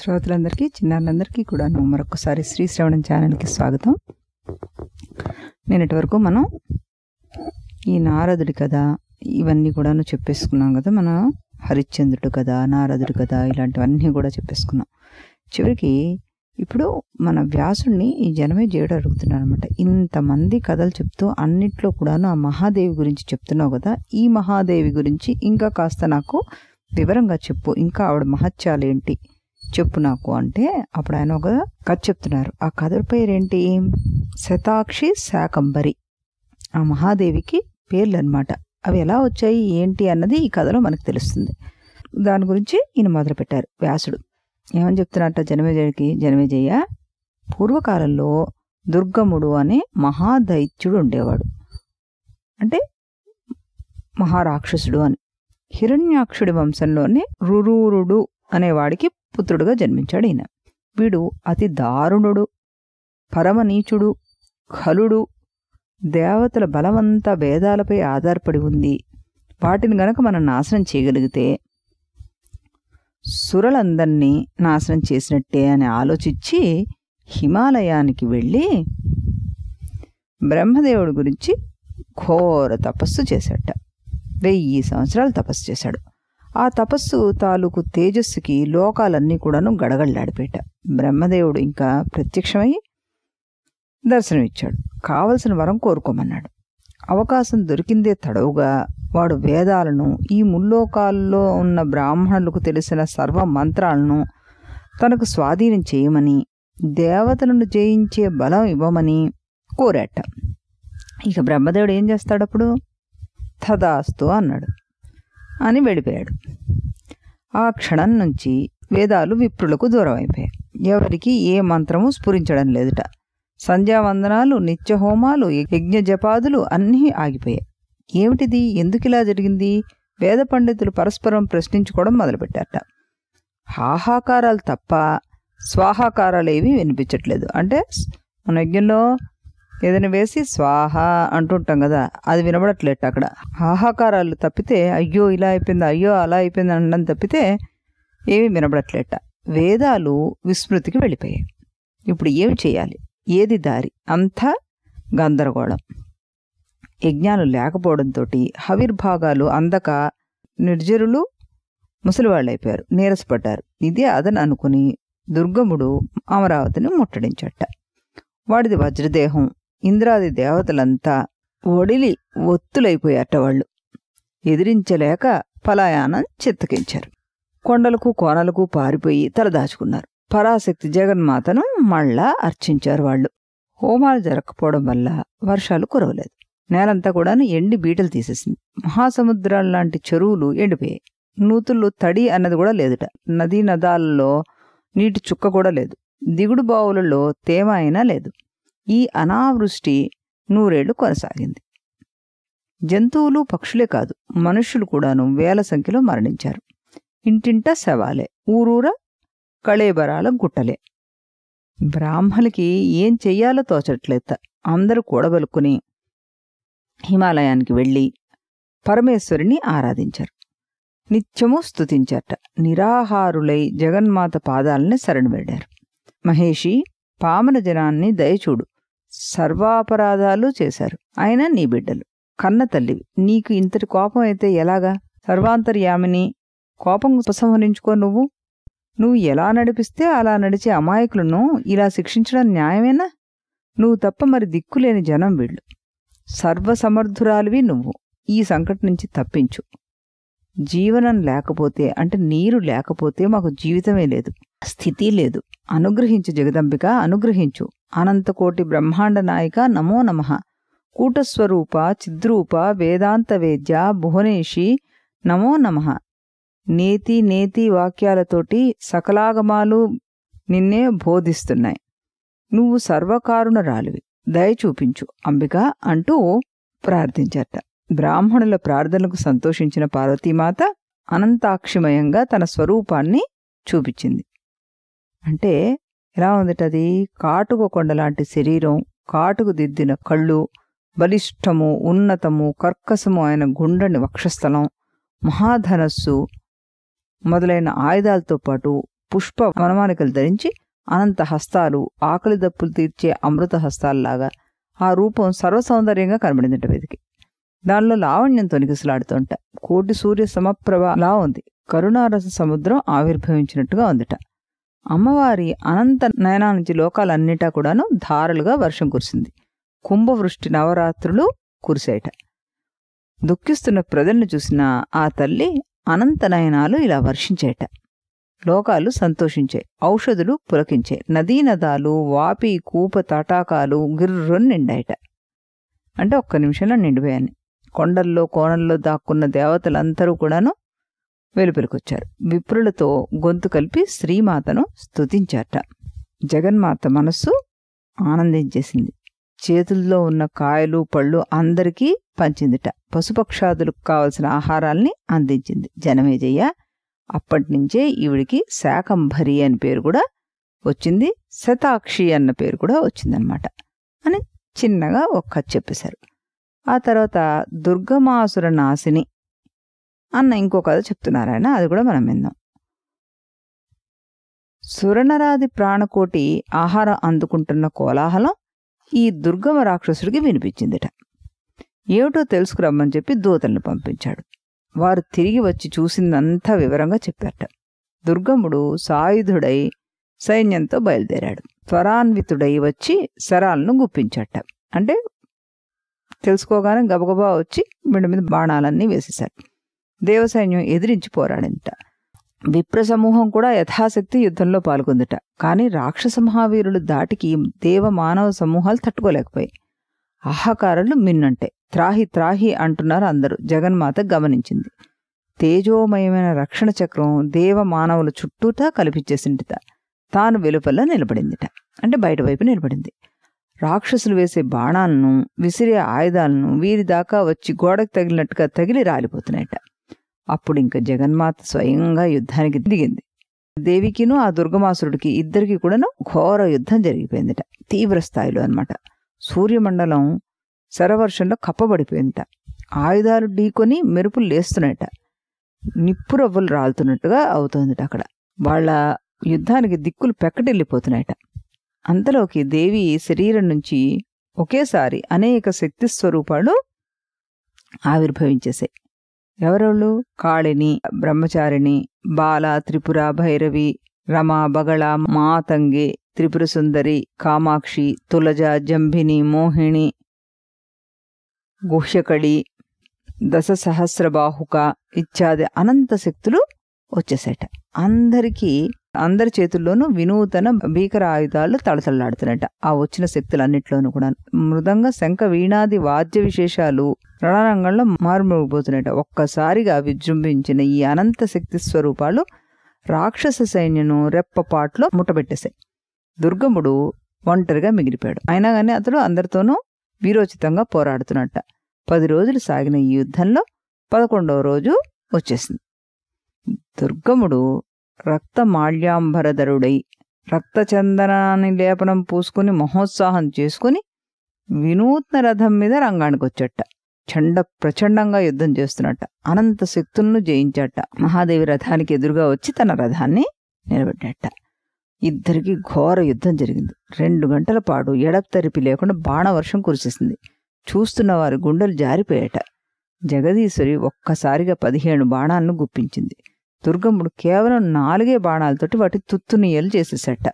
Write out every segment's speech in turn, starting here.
శ్రోతలందరికీ చిన్నారులందరికీ కూడా మరొకసారి శ్రీ శ్రవణం ఛానల్కి స్వాగతం నేనటి వరకు మనం ఈ నారదుడి కథ ఇవన్నీ కూడాను చెప్పేసుకున్నాం కదా మనం హరిశ్చంద్రుడు కథ నారదుడి కథ ఇలాంటివన్నీ కూడా చెప్పేసుకున్నాం చివరికి ఇప్పుడు మన వ్యాసుడిని ఈ జనమే చేయడం అడుగుతున్నాడు అనమాట ఇంతమంది కథలు చెప్తూ అన్నిట్లో కూడాను ఆ మహాదేవి గురించి చెప్తున్నావు కదా ఈ మహాదేవి గురించి ఇంకా కాస్త నాకు వివరంగా చెప్పు ఇంకా ఆవిడ ఏంటి చెప్పు నాకు అంటే అప్పుడు ఆయన ఒక కథ చెప్తున్నారు ఆ కథ పేరేంటి శతాక్షి శాకంబరి ఆ మహాదేవికి పేర్లు అనమాట అవి ఎలా వచ్చాయి ఏంటి అన్నది ఈ కథలో మనకు తెలుస్తుంది దాని గురించి ఈయన మొదలుపెట్టారు వ్యాసుడు ఏమని చెప్తున్నట్ట జనమేజయుడికి జనమేజయ పూర్వకాలంలో దుర్గముడు అనే మహాదైత్యుడు ఉండేవాడు అంటే మహారాక్షసుడు అని హిరణ్యాక్షుడి వంశంలోనే రురూరుడు అనేవాడికి పుత్రుడుగా జన్మించాడు ఈయన వీడు అతి దారుణుడు పరమనీచుడు ఖలుడు దేవతల బలమంతా వేదాలపై ఆధారపడి ఉంది వాటిని గనక మనం నాశనం చేయగలిగితే సురలందరినీ నాశనం చేసినట్టే అని ఆలోచించి హిమాలయానికి వెళ్ళి బ్రహ్మదేవుడి గురించి ఘోర తపస్సు చేశాట వెయ్యి సంవత్సరాలు తపస్సు చేశాడు ఆ తపస్సు తాలూకు తేజస్సుకి లోకాలన్నీ కూడాను గడగళ్ళాడిపేట బ్రహ్మదేవుడు ఇంకా ప్రత్యక్షమై దర్శనమిచ్చాడు కావలసిన వరం కోరుకోమన్నాడు అవకాశం దొరికిందే తడవుగా వాడు వేదాలను ఈ ముల్లోకాల్లో ఉన్న బ్రాహ్మణులకు తెలిసిన సర్వ మంత్రాలను తనకు స్వాధీనం చేయమని దేవతలను జయించే బలం ఇవ్వమని కోరాట ఇక బ్రహ్మదేవుడు ఏం చేస్తాడప్పుడు తదాస్తు అన్నాడు అని వెళ్ళిపోయాడు ఆ క్షణం నుంచి వేదాలు విప్రులకు దూరం అయిపోయాయి ఎవరికి ఏ మంత్రము స్ఫురించడం లేదుట సంధ్యావందనాలు నిత్యహోమాలు యజ్ఞ జపాదులు అన్నీ ఆగిపోయాయి ఏమిటిది ఎందుకిలా జరిగింది వేద పండితులు పరస్పరం ప్రశ్నించుకోవడం మొదలుపెట్టారట హాహాకారాలు తప్ప స్వాహాకారాలు ఏవి వినిపించట్లేదు అంటే మన యజ్ఞంలో ఏదైనా వేసి స్వాహ అంటుంటాం కదా అది వినబడట్లేట అక్కడ హాహాకారాలు తప్పితే అయ్యో ఇలా అయిపోయింది అయ్యో అలా అయిపోయింది అనడం తప్పితే ఏమి వినబడట్లేట వేదాలు విస్మృతికి వెళ్ళిపోయాయి ఇప్పుడు ఏమి చేయాలి ఏది దారి అంతా గందరగోళం యజ్ఞాలు లేకపోవడంతో హవిర్భాగాలు అందక నిర్జరులు అయిపోయారు నీరసపడ్డారు ఇదే అదని అనుకుని దుర్గముడు అమరావతిని ముట్టడించట వాడిది వజ్రదేహం ఇంద్రాది దేవతలంతా ఒడిలి ఒత్తులైపోయారట వాళ్ళు ఎదిరించలేక పలాయానం చిత్తకించారు కొండలకు కోనలకు పారిపోయి తలదాచుకున్నారు పరాశక్తి జగన్మాతను మళ్ళా అర్చించారు వాళ్ళు హోమాలు జరగకపోవడం వల్ల వర్షాలు కురవలేదు నేలంతా కూడాను ఎండి బీటలు తీసేసింది లాంటి చెరువులు ఎండిపోయాయి నూతుల్లో తడి అన్నది కూడా లేదుట నదీ నదాల్లో నీటి చుక్క కూడా లేదు దిగుడు బావులలో తేమ అయినా లేదు ఈ అనావృష్టి నూరేళ్లు కొనసాగింది జంతువులు పక్షులే కాదు మనుషులు కూడాను వేల సంఖ్యలో మరణించారు ఇంటింట శవాలే ఊరూర కళేబరాల గుట్టలే బ్రాహ్మలకి ఏం చెయ్యాలో తోచట్లేత అందరూ కూడబలుకుని హిమాలయానికి వెళ్ళి పరమేశ్వరిని ఆరాధించారు నిత్యము స్తుతించట నిరాహారులై జగన్మాత పాదాలని శరణు వేడారు మహేషి పామన జనాన్ని దయచూడు సర్వాపరాధాలు చేశారు ఆయన నీ బిడ్డలు కన్న తల్లివి నీకు ఇంతటి కోపం అయితే ఎలాగా సర్వాంతర్యామిని కోపం ఉపసంహరించుకో నువ్వు నువ్వు ఎలా నడిపిస్తే అలా నడిచే అమాయకులను ఇలా శిక్షించడం న్యాయమేనా నువ్వు తప్ప మరి దిక్కులేని జనం వీళ్ళు సర్వసమర్థురాలివి నువ్వు ఈ సంకట నుంచి తప్పించు జీవనం లేకపోతే అంటే నీరు లేకపోతే మాకు జీవితమే లేదు స్థితి లేదు అనుగ్రహించు జగదంబిక అనుగ్రహించు అనంతకోటి బ్రహ్మాండ నాయిక నమో నమ కూటస్వరూప చిద్రూప వేదాంత వేద్య భువనేషి నమో నమ నేతి నేతి వాక్యాలతోటి సకలాగమాలు నిన్నే బోధిస్తున్నాయి నువ్వు సర్వకారుణరాలివి దయచూపించు దయ చూపించు అంబిక అంటూ ప్రార్థించట బ్రాహ్మణుల ప్రార్థనలకు సంతోషించిన పార్వతీమాత అనంతాక్షిమయంగా తన స్వరూపాన్ని చూపించింది అంటే ఎలా ఉందటది కాటుక కొండ లాంటి శరీరం కాటుకు దిద్దిన కళ్ళు బలిష్టము ఉన్నతము కర్కశము అయిన గుండెని వక్షస్థలం మహాధనస్సు మొదలైన ఆయుధాలతో పాటు పుష్ప వనమానికలు ధరించి అనంత హస్తాలు ఆకలి దప్పులు తీర్చే అమృత హస్తాలలాగా ఆ రూపం సర్వసౌందర్యంగా కనబడిందట వీధికి దానిలో లావణ్యం తొనిగిసలాడుతుంట కోటి సూర్య సమప్రభలా ఉంది కరుణారస సముద్రం ఆవిర్భవించినట్టుగా ఉందిట అమ్మవారి అనంత నయనా నుంచి లోకాలన్నిటా కూడాను ధారలుగా వర్షం కురిసింది కుంభవృష్టి నవరాత్రులు కురిసేట దుఃఖిస్తున్న ప్రజలను చూసిన ఆ తల్లి అనంత నయనాలు ఇలా వర్షించేట లోకాలు సంతోషించాయి ఔషధులు పులకించాయి నదీనదాలు వాపి కూప తటాకాలు గిర్రుని నిండాయట అంటే ఒక్క నిమిషంలో నిండిపోయాను కొండల్లో కోణల్లో దాక్కున్న దేవతలందరూ కూడాను వెలుపలికొచ్చారు విప్రులతో గొంతు కలిపి శ్రీమాతను స్తుతించారట జగన్మాత మనస్సు ఆనందించేసింది చేతుల్లో ఉన్న కాయలు పళ్ళు అందరికీ పంచిందిట పశుపక్షాదులకు కావలసిన ఆహారాల్ని అందించింది జనమేజయ్య అప్పటినుంచే ఈవిడికి శాకంభరి అని పేరు కూడా వచ్చింది శతాక్షి అన్న పేరు కూడా వచ్చిందనమాట అని చిన్నగా ఒక్క చెప్పేశారు ఆ తర్వాత దుర్గమాసుర నాశిని అన్న ఇంకో కథ చెప్తున్నారు అది కూడా మనం విందాం సురనరాది ప్రాణకోటి ఆహారం అందుకుంటున్న కోలాహలం ఈ దుర్గమ రాక్షసుడికి వినిపించిందిట ఏమిటో తెలుసుకురమ్మని చెప్పి దూతలను పంపించాడు వారు తిరిగి వచ్చి చూసిందంతా వివరంగా చెప్పారట దుర్గముడు సాయుధుడై సైన్యంతో బయలుదేరాడు త్వరాన్వితుడై వచ్చి శరాలను గుప్పించట అంటే తెలుసుకోగానే గబగబా వచ్చి బిండు మీద బాణాలన్నీ వేసేశారు దేవసైన్యం ఎదిరించి పోరాడంట విప్ర సమూహం కూడా యథాశక్తి యుద్ధంలో పాల్గొందిట కానీ రాక్షస మహావీరులు దాటికి దేవ మానవ సమూహాలు తట్టుకోలేకపోయాయి అహకారులు మిన్నంటే త్రాహి త్రాహి అంటున్నారు అందరూ జగన్మాత గమనించింది తేజోమయమైన రక్షణ చక్రం దేవ మానవుల చుట్టూతా కల్పించేసిందిట తాను వెలుపల నిలబడిందిట అంటే బయట వైపు నిలబడింది రాక్షసులు వేసే బాణాలను విసిరే ఆయుధాలను వీరి దాకా వచ్చి గోడకు తగిలినట్టుగా తగిలి రాలిపోతున్నాయట అప్పుడు ఇంకా జగన్మాత స్వయంగా యుద్ధానికి దిగింది దేవికిను ఆ దుర్గమాసురుడికి ఇద్దరికి కూడాను ఘోర యుద్ధం జరిగిపోయిందిట తీవ్ర స్థాయిలో అనమాట సూర్యమండలం శరవర్షంలో కప్పబడిపోయిందిట ఆయుధాలు ఢీకొని మెరుపులు లేస్తున్నాయట నిప్పురవ్వలు రాలుతున్నట్టుగా అవుతోందిట అక్కడ వాళ్ళ యుద్ధానికి దిక్కులు పెక్కటెళ్ళిపోతున్నాయట అంతలోకి దేవి శరీరం నుంచి ఒకేసారి అనేక శక్తి స్వరూపాలు ఆవిర్భవించేశాయి ఎవరెళ్ళు కాళిని బ్రహ్మచారిణి బాల త్రిపుర భైరవి రమ బగళ మాతంగి త్రిపుర సుందరి కామాక్షి తులజ జంభిని మోహిణి గుహ్యకళి సహస్రబాహుక ఇత్యాది అనంత శక్తులు వచ్చేసేట అందరికీ అందరి చేతుల్లోనూ వినూతన భీకర ఆయుధాలు తలసల్లాడుతున్నట్ట ఆ వచ్చిన శక్తులన్నిట్లోనూ కూడా మృదంగ శంఖ వీణాది వాద్య విశేషాలు రణరంగంలో మారుమోగిపోతున్నట్ట ఒక్కసారిగా విజృంభించిన ఈ అనంత శక్తి స్వరూపాలు రాక్షస సైన్యను రెప్పపాట్లో ముట్టబెట్టేశాయి దుర్గముడు ఒంటరిగా మిగిలిపోయాడు అయినా కానీ అతడు అందరితోనూ వీరోచితంగా పోరాడుతున్నట్ట పది రోజులు సాగిన ఈ యుద్ధంలో పదకొండవ రోజు వచ్చేసింది దుర్గముడు రక్త రక్తమాళ్యాంబరధరుడై రక్తచందనాన్ని లేపనం పూసుకుని మహోత్సాహం చేసుకుని వినూత్న రథం మీద రంగానికి వచ్చట చండ ప్రచండంగా యుద్ధం చేస్తున్నట్ట అనంత శక్తులను జయించట మహాదేవి రథానికి ఎదురుగా వచ్చి తన రథాన్ని నిలబెట్టట ఇద్దరికి ఘోర యుద్ధం జరిగింది రెండు గంటల పాటు ఎడప్తరిపి లేకుండా బాణవర్షం కురిసేసింది చూస్తున్న వారి గుండెలు జారిపోయేట జగదీశ్వరి ఒక్కసారిగా పదిహేను బాణాలను గుప్పించింది దుర్గమ్ముడు కేవలం నాలుగే బాణాలతోటి వాటి తుత్తునియలు చేసేసట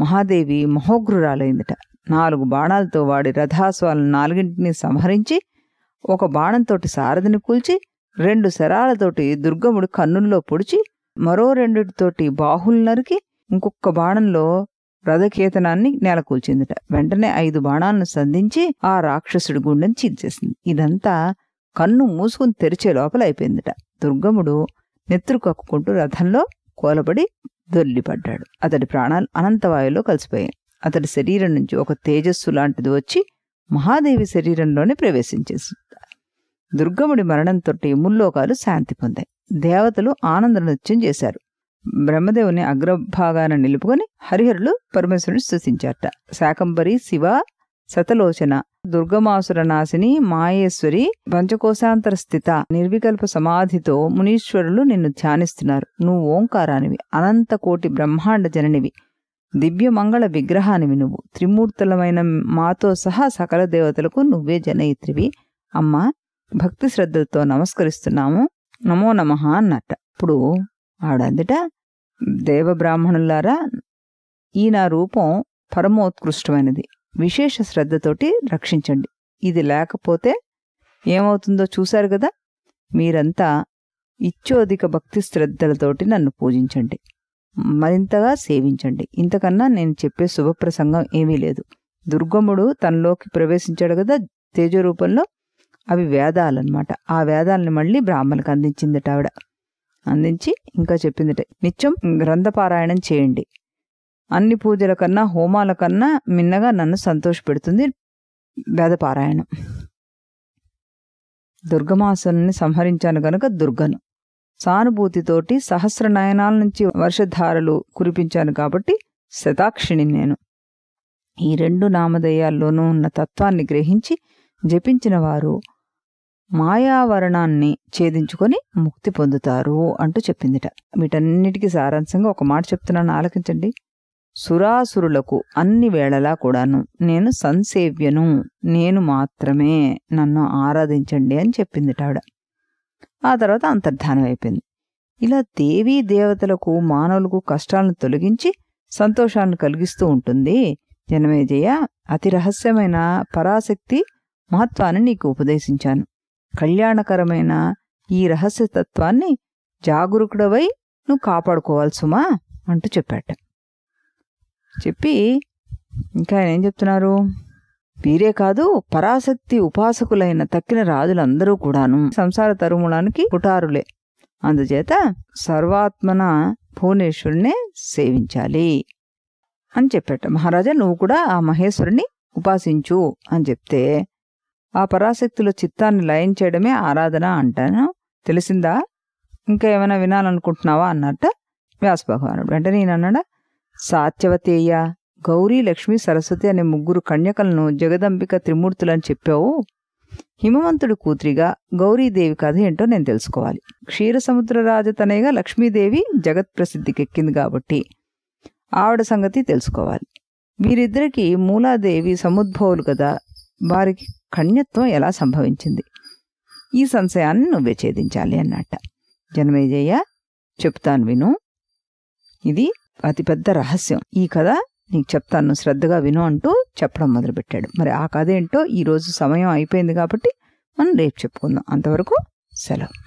మహాదేవి మహోగ్రురాలైందట నాలుగు బాణాలతో వాడి రథాస్వాలను నాలుగింటిని సంహరించి ఒక బాణంతోటి సారథిని కూల్చి రెండు శరాలతోటి దుర్గముడు కన్నుల్లో పొడిచి మరో రెండుతోటి బాహులు నరికి ఇంకొక బాణంలో రథకేతనాన్ని నేలకూల్చిందిట వెంటనే ఐదు బాణాలను సంధించి ఆ రాక్షసుడి గుండెని చీల్చేసింది ఇదంతా కన్ను మూసుకుని తెరిచే లోపల అయిపోయిందిట దుర్గముడు నెత్తురు కక్కుకుంటూ రథంలో కోలబడి దొల్లిపడ్డాడు అతడి ప్రాణాలు అనంతవాయులో కలిసిపోయాయి అతడి శరీరం నుంచి ఒక తేజస్సు లాంటిది వచ్చి మహాదేవి శరీరంలోనే ప్రవేశించేసి దుర్గముడి మరణంతో ముల్లోకాలు శాంతి పొందాయి దేవతలు ఆనంద నృత్యం చేశారు బ్రహ్మదేవుని అగ్రభాగాన నిలుపుకొని హరిహరులు పరమేశ్వరుని స్థుతించారట శాకంబరి శివ శతలోచన దుర్గమాసుర నాశిని మాయేశ్వరి పంచకోశాంతర స్థిత నిర్వికల్ప సమాధితో మునీశ్వరులు నిన్ను ధ్యానిస్తున్నారు నువ్వు ఓంకారానివి అనంత కోటి బ్రహ్మాండ జననివి దివ్య మంగళ విగ్రహానివి నువ్వు త్రిమూర్తులమైన మాతో సహా సకల దేవతలకు నువ్వే జనయిత్రివి అమ్మ భక్తి శ్రద్ధలతో నమస్కరిస్తున్నాము నమో నమ అన్నట్ట ఇప్పుడు ఆడందిట దేవబ్రాహ్మణులారా ఈ నా రూపం పరమోత్కృష్టమైనది విశేష శ్రద్ధతోటి రక్షించండి ఇది లేకపోతే ఏమవుతుందో చూశారు కదా మీరంతా ఇచ్చోధిక భక్తి శ్రద్ధలతోటి నన్ను పూజించండి మరింతగా సేవించండి ఇంతకన్నా నేను చెప్పే శుభప్రసంగం ఏమీ లేదు దుర్గముడు తనలోకి ప్రవేశించాడు కదా తేజ రూపంలో అవి వేదాలన్నమాట ఆ వేదాలను మళ్ళీ బ్రాహ్మణకు అందించిందట ఆవిడ అందించి ఇంకా చెప్పిందట నిత్యం గ్రంథపారాయణం చేయండి అన్ని పూజల కన్నా హోమాల కన్నా మిన్నగా నన్ను సంతోషపెడుతుంది వేదపారాయణం దుర్గమాసుని సంహరించాను గనుక దుర్గను సానుభూతితోటి సహస్రనయనాల నుంచి వర్షధారలు కురిపించాను కాబట్టి శతాక్షిణి నేను ఈ రెండు నామధేయాల్లోనూ ఉన్న తత్వాన్ని గ్రహించి జపించిన వారు మాయావరణాన్ని ఛేదించుకొని ముక్తి పొందుతారు అంటూ చెప్పిందిట వీటన్నిటికీ సారాంశంగా ఒక మాట చెప్తున్నాను ఆలకించండి సురాసురులకు అన్ని వేళలా కూడాను నేను సంసేవ్యను నేను మాత్రమే నన్ను ఆరాధించండి అని చెప్పింది ఆవిడ ఆ తర్వాత అంతర్ధానం అయిపోయింది ఇలా దేవీ దేవతలకు మానవులకు కష్టాలను తొలగించి సంతోషాన్ని కలిగిస్తూ ఉంటుంది జనమేజయ అతి రహస్యమైన పరాశక్తి మహత్వాన్ని నీకు ఉపదేశించాను కళ్యాణకరమైన ఈ రహస్యతత్వాన్ని జాగరూకుడవై నువ్వు కాపాడుకోవాల్సుమా అంటూ చెప్పాట చెప్పి ఇంకా ఆయన ఏం చెప్తున్నారు వీరే కాదు పరాశక్తి ఉపాసకులైన తక్కిన రాజులందరూ కూడాను సంసార తరుమూలానికి పుటారులే అందుచేత సర్వాత్మన భువనేశ్వరుణ్ణే సేవించాలి అని చెప్పాట మహారాజా నువ్వు కూడా ఆ మహేశ్వరుని ఉపాసించు అని చెప్తే ఆ పరాశక్తుల చిత్తాన్ని లయం చేయడమే ఆరాధన అంటాను తెలిసిందా ఇంకా ఏమైనా వినాలనుకుంటున్నావా అన్నట్టు వ్యాస భగవానుడు వెంటనే నేను అన్నాడా సాత్యవతేయ గౌరీ లక్ష్మి సరస్వతి అనే ముగ్గురు కన్యకలను జగదంబిక త్రిమూర్తులని చెప్పావు హిమవంతుడు కూతురిగా గౌరీదేవి కథ ఏంటో నేను తెలుసుకోవాలి రాజు తనేగా లక్ష్మీదేవి జగత్ ప్రసిద్ధికెక్కింది కాబట్టి ఆవిడ సంగతి తెలుసుకోవాలి వీరిద్దరికీ మూలాదేవి సముద్భవులు కదా వారికి కన్యత్వం ఎలా సంభవించింది ఈ సంశయాన్ని నువ్వే ఛేదించాలి అన్నట్ట జనమేజయ్య చెప్తాను విను ఇది అతిపెద్ద రహస్యం ఈ కథ నీకు చెప్తాను శ్రద్ధగా విను అంటూ చెప్పడం మొదలుపెట్టాడు మరి ఆ కథ ఏంటో ఈరోజు సమయం అయిపోయింది కాబట్టి మనం రేపు చెప్పుకుందాం అంతవరకు సెలవు